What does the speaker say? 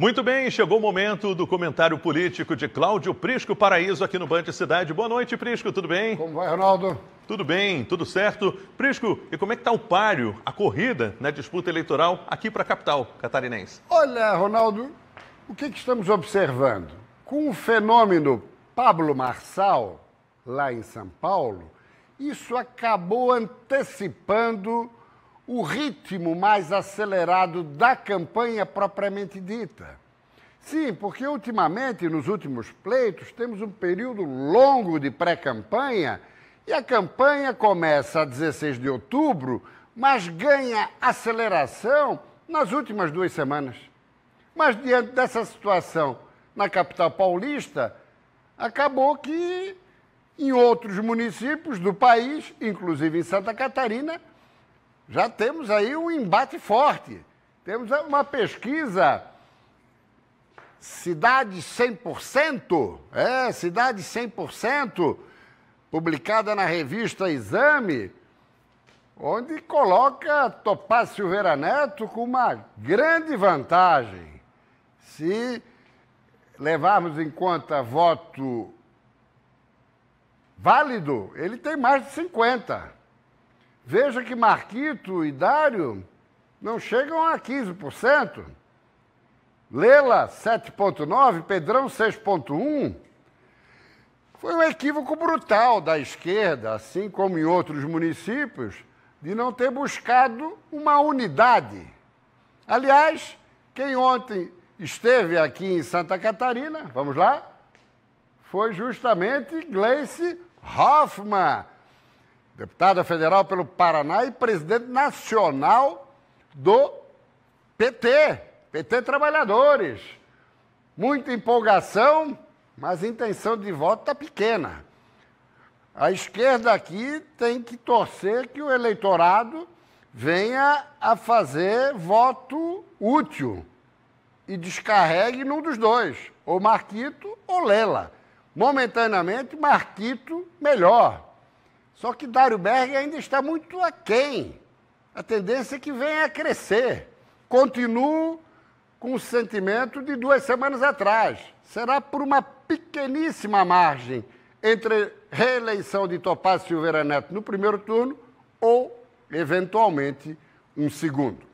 Muito bem, chegou o momento do comentário político de Cláudio Prisco Paraíso aqui no Band Cidade. Boa noite, Prisco, tudo bem? Como vai, Ronaldo? Tudo bem, tudo certo. Prisco, e como é que está o páreo, a corrida na disputa eleitoral aqui para a capital catarinense? Olha, Ronaldo, o que, é que estamos observando? Com o fenômeno Pablo Marçal, lá em São Paulo, isso acabou antecipando o ritmo mais acelerado da campanha propriamente dita. Sim, porque ultimamente, nos últimos pleitos, temos um período longo de pré-campanha e a campanha começa a 16 de outubro, mas ganha aceleração nas últimas duas semanas. Mas diante dessa situação na capital paulista, acabou que em outros municípios do país, inclusive em Santa Catarina, já temos aí um embate forte. Temos uma pesquisa Cidade 100%, é, Cidade 100%, publicada na revista Exame, onde coloca Topácio Silveira Neto com uma grande vantagem. Se levarmos em conta voto válido, ele tem mais de 50. Veja que Marquito e Dário não chegam a 15%. Lela, 7,9%, Pedrão, 6,1%. Foi um equívoco brutal da esquerda, assim como em outros municípios, de não ter buscado uma unidade. Aliás, quem ontem esteve aqui em Santa Catarina, vamos lá, foi justamente Gleice Hoffmann, deputada federal pelo Paraná e presidente nacional do PT, PT Trabalhadores. Muita empolgação, mas a intenção de voto está pequena. A esquerda aqui tem que torcer que o eleitorado venha a fazer voto útil e descarregue num dos dois, ou Marquito ou Lela. Momentaneamente, Marquito melhor. Só que Dário Berg ainda está muito aquém. A tendência é que venha a crescer. Continuo com o sentimento de duas semanas atrás. Será por uma pequeníssima margem entre reeleição de Topaz Silveira Neto no primeiro turno ou, eventualmente, um segundo.